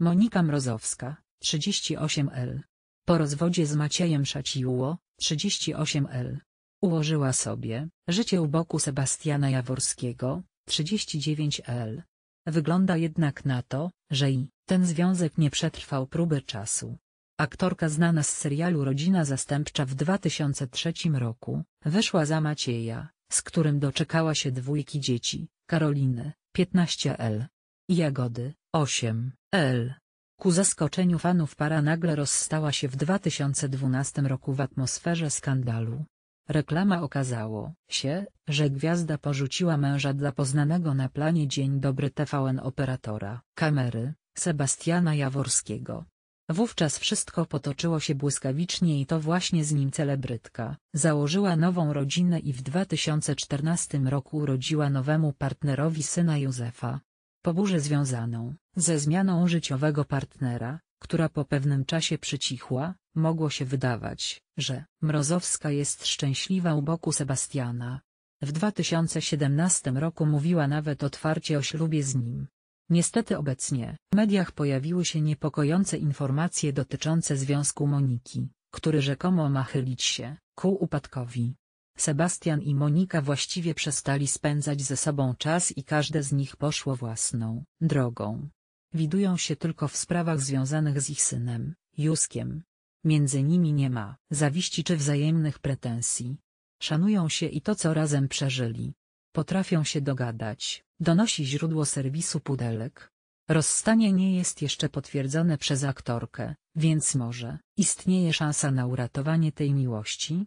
Monika Mrozowska, 38L. Po rozwodzie z Maciejem Szaciło, 38L. Ułożyła sobie życie u boku Sebastiana Jaworskiego, 39L. Wygląda jednak na to, że i ten związek nie przetrwał próby czasu. Aktorka znana z serialu Rodzina Zastępcza w 2003 roku wyszła za Macieja, z którym doczekała się dwójki dzieci, Karoliny, 15L. I Jagody, 8. L. Ku zaskoczeniu fanów para nagle rozstała się w 2012 roku w atmosferze skandalu. Reklama okazało się, że gwiazda porzuciła męża dla poznanego na planie Dzień Dobry TVN operatora kamery, Sebastiana Jaworskiego. Wówczas wszystko potoczyło się błyskawicznie i to właśnie z nim celebrytka. Założyła nową rodzinę i w 2014 roku urodziła nowemu partnerowi syna Józefa po burzy związaną ze zmianą życiowego partnera, która po pewnym czasie przycichła, mogło się wydawać, że Mrozowska jest szczęśliwa u boku Sebastiana. W 2017 roku mówiła nawet otwarcie o ślubie z nim. Niestety obecnie w mediach pojawiły się niepokojące informacje dotyczące związku Moniki, który rzekomo ma chylić się ku upadkowi. Sebastian i Monika właściwie przestali spędzać ze sobą czas i każde z nich poszło własną drogą. Widują się tylko w sprawach związanych z ich synem, Józkiem. Między nimi nie ma zawiści czy wzajemnych pretensji. Szanują się i to co razem przeżyli. Potrafią się dogadać, donosi źródło serwisu Pudelek. Rozstanie nie jest jeszcze potwierdzone przez aktorkę, więc może istnieje szansa na uratowanie tej miłości?